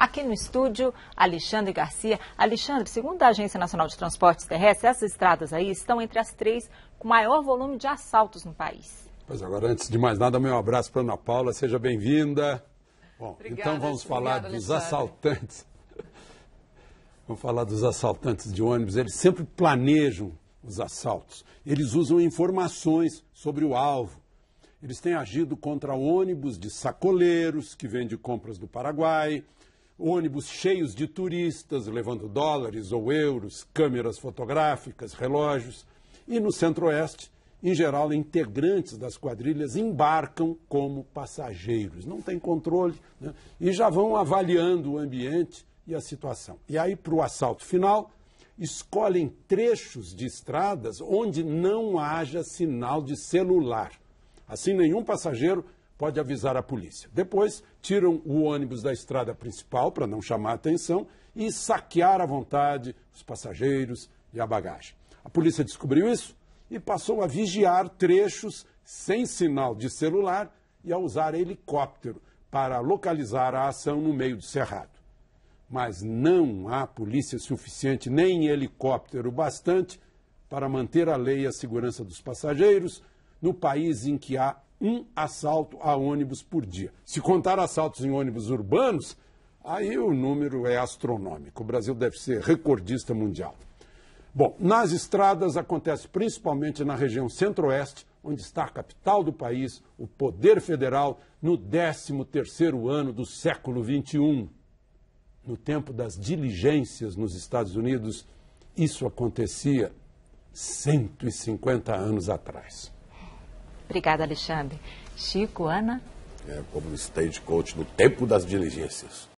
Aqui no estúdio, Alexandre Garcia. Alexandre, segundo a Agência Nacional de Transportes Terrestres, essas estradas aí estão entre as três com maior volume de assaltos no país. Pois agora, antes de mais nada, meu abraço para Ana Paula, seja bem-vinda. Bom, então obrigada, então vamos falar obrigada, dos Alexandre. assaltantes. Vamos falar dos assaltantes de ônibus. Eles sempre planejam os assaltos. Eles usam informações sobre o alvo. Eles têm agido contra ônibus de sacoleiros que de compras do Paraguai, ônibus cheios de turistas levando dólares ou euros, câmeras fotográficas, relógios. E no Centro-Oeste, em geral, integrantes das quadrilhas embarcam como passageiros, não tem controle, né? e já vão avaliando o ambiente e a situação. E aí, para o assalto final, escolhem trechos de estradas onde não haja sinal de celular. Assim, nenhum passageiro pode avisar a polícia. Depois, tiram o ônibus da estrada principal para não chamar atenção e saquear à vontade os passageiros e a bagagem. A polícia descobriu isso e passou a vigiar trechos sem sinal de celular e a usar helicóptero para localizar a ação no meio do cerrado. Mas não há polícia suficiente nem helicóptero bastante para manter a lei e a segurança dos passageiros no país em que há um assalto a ônibus por dia. Se contar assaltos em ônibus urbanos, aí o número é astronômico. O Brasil deve ser recordista mundial. Bom, nas estradas acontece principalmente na região centro-oeste, onde está a capital do país, o poder federal, no 13º ano do século XXI. No tempo das diligências nos Estados Unidos, isso acontecia 150 anos atrás. Obrigada, Alexandre. Chico, Ana. É, como stage coach no tempo das diligências.